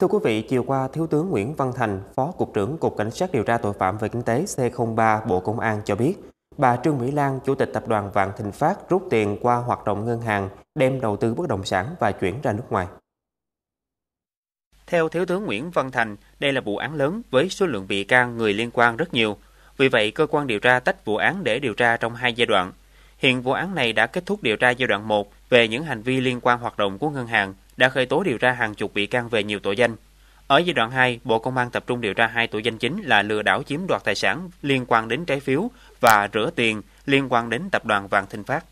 Thưa quý vị, chiều qua, Thiếu tướng Nguyễn Văn Thành, Phó Cục trưởng Cục Cảnh sát điều tra tội phạm về kinh tế C03 Bộ Công an cho biết, bà Trương Mỹ Lan, Chủ tịch Tập đoàn Vạn Thịnh Phát rút tiền qua hoạt động ngân hàng, đem đầu tư bất động sản và chuyển ra nước ngoài. Theo Thiếu tướng Nguyễn Văn Thành, đây là vụ án lớn với số lượng bị can người liên quan rất nhiều. Vì vậy, cơ quan điều tra tách vụ án để điều tra trong hai giai đoạn – Hiện vụ án này đã kết thúc điều tra giai đoạn 1 về những hành vi liên quan hoạt động của ngân hàng, đã khởi tố điều tra hàng chục bị can về nhiều tội danh. Ở giai đoạn 2, Bộ Công an tập trung điều tra hai tội danh chính là lừa đảo chiếm đoạt tài sản liên quan đến trái phiếu và rửa tiền liên quan đến tập đoàn Vạn Thịnh Phát.